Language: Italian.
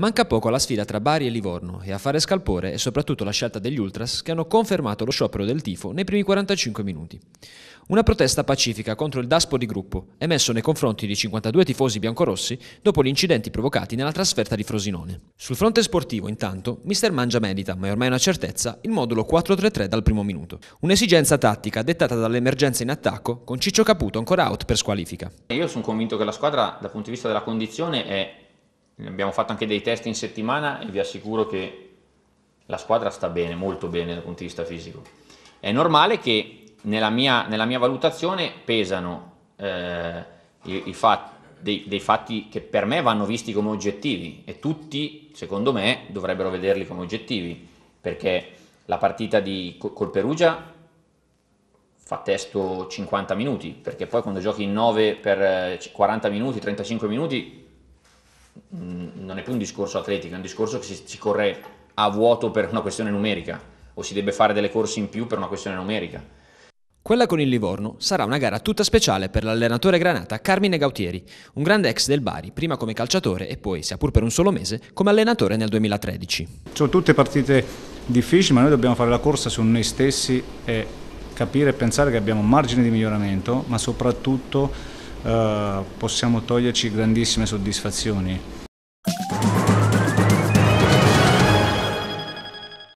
Manca poco alla sfida tra Bari e Livorno e a fare scalpore è soprattutto la scelta degli Ultras che hanno confermato lo sciopero del tifo nei primi 45 minuti. Una protesta pacifica contro il daspo di gruppo emesso nei confronti di 52 tifosi biancorossi dopo gli incidenti provocati nella trasferta di Frosinone. Sul fronte sportivo intanto Mister Mangia medita, ma è ormai una certezza, il modulo 4-3-3 dal primo minuto. Un'esigenza tattica dettata dall'emergenza in attacco con Ciccio Caputo ancora out per squalifica. Io sono convinto che la squadra dal punto di vista della condizione è abbiamo fatto anche dei test in settimana e vi assicuro che la squadra sta bene, molto bene dal punto di vista fisico. È normale che nella mia, nella mia valutazione pesano eh, i, i fatti, dei, dei, fatti che per me vanno visti come oggettivi e tutti, secondo me, dovrebbero vederli come oggettivi, perché la partita di, col Perugia fa testo 50 minuti, perché poi quando giochi in 9 per 40 eh, minuti, 35 minuti, Mm, non è più un discorso atletico, è un discorso che si, si corre a vuoto per una questione numerica o si deve fare delle corse in più per una questione numerica. Quella con il Livorno sarà una gara tutta speciale per l'allenatore granata Carmine Gautieri, un grande ex del Bari, prima come calciatore e poi, sia pur per un solo mese, come allenatore nel 2013. Sono tutte partite difficili, ma noi dobbiamo fare la corsa su noi stessi e capire e pensare che abbiamo un margine di miglioramento, ma soprattutto eh, possiamo toglierci grandissime soddisfazioni.